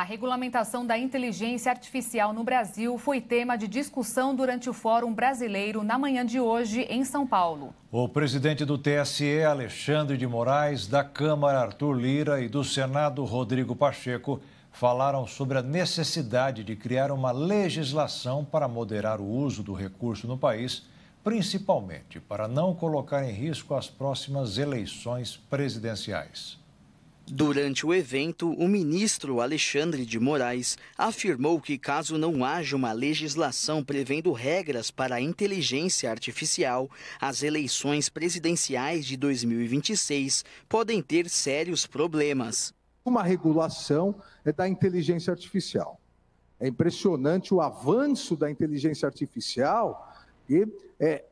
A regulamentação da inteligência artificial no Brasil foi tema de discussão durante o Fórum Brasileiro na manhã de hoje em São Paulo. O presidente do TSE, Alexandre de Moraes, da Câmara, Arthur Lira, e do Senado, Rodrigo Pacheco, falaram sobre a necessidade de criar uma legislação para moderar o uso do recurso no país, principalmente para não colocar em risco as próximas eleições presidenciais. Durante o evento, o ministro Alexandre de Moraes afirmou que, caso não haja uma legislação prevendo regras para a inteligência artificial, as eleições presidenciais de 2026 podem ter sérios problemas. Uma regulação é da inteligência artificial. É impressionante o avanço da inteligência artificial e é,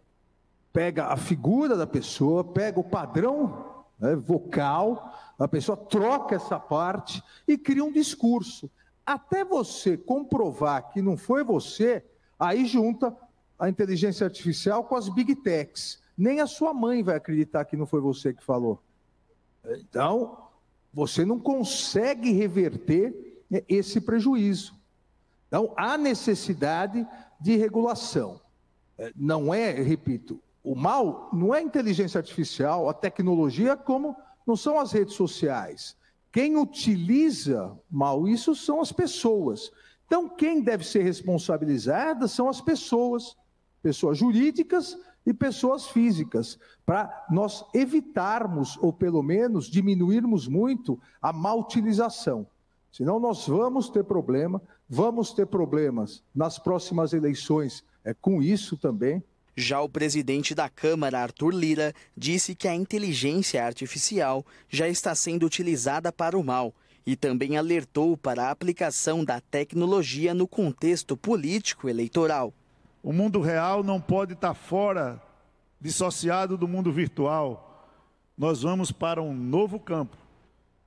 pega a figura da pessoa, pega o padrão né, vocal, a pessoa troca essa parte e cria um discurso. Até você comprovar que não foi você, aí junta a inteligência artificial com as big techs. Nem a sua mãe vai acreditar que não foi você que falou. Então, você não consegue reverter né, esse prejuízo. Então, há necessidade de regulação. É, não é, repito, o mal não é a inteligência artificial, a tecnologia, como não são as redes sociais. Quem utiliza mal isso são as pessoas. Então, quem deve ser responsabilizada são as pessoas, pessoas jurídicas e pessoas físicas, para nós evitarmos, ou pelo menos diminuirmos muito, a mal utilização. Senão, nós vamos ter problema, vamos ter problemas nas próximas eleições é, com isso também. Já o presidente da Câmara, Arthur Lira, disse que a inteligência artificial já está sendo utilizada para o mal e também alertou para a aplicação da tecnologia no contexto político eleitoral. O mundo real não pode estar fora, dissociado do mundo virtual. Nós vamos para um novo campo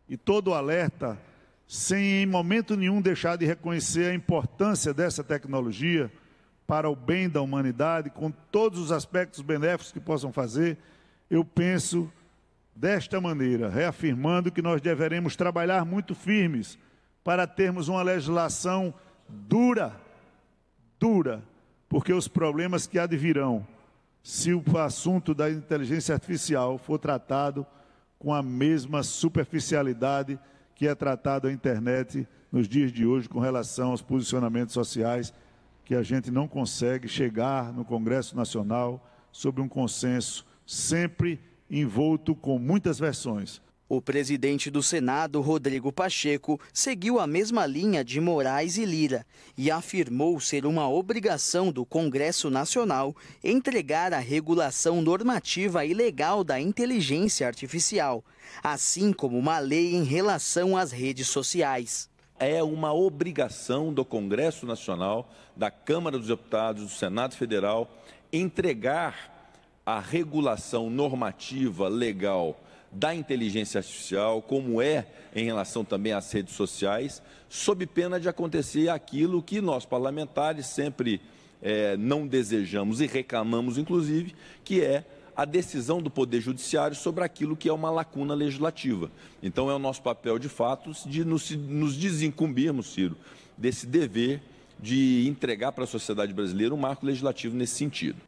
e todo alerta, sem em momento nenhum deixar de reconhecer a importância dessa tecnologia para o bem da humanidade, com todos os aspectos benéficos que possam fazer, eu penso desta maneira, reafirmando que nós deveremos trabalhar muito firmes para termos uma legislação dura, dura, porque os problemas que advirão se o assunto da inteligência artificial for tratado com a mesma superficialidade que é tratado a internet nos dias de hoje com relação aos posicionamentos sociais que a gente não consegue chegar no Congresso Nacional sobre um consenso sempre envolto com muitas versões. O presidente do Senado, Rodrigo Pacheco, seguiu a mesma linha de Moraes e Lira e afirmou ser uma obrigação do Congresso Nacional entregar a regulação normativa e legal da inteligência artificial, assim como uma lei em relação às redes sociais é uma obrigação do Congresso Nacional, da Câmara dos Deputados, do Senado Federal, entregar a regulação normativa legal da inteligência artificial, como é em relação também às redes sociais, sob pena de acontecer aquilo que nós parlamentares sempre é, não desejamos e reclamamos, inclusive, que é a decisão do Poder Judiciário sobre aquilo que é uma lacuna legislativa. Então, é o nosso papel, de fato, de nos, nos desincumbirmos, Ciro, desse dever de entregar para a sociedade brasileira um marco legislativo nesse sentido.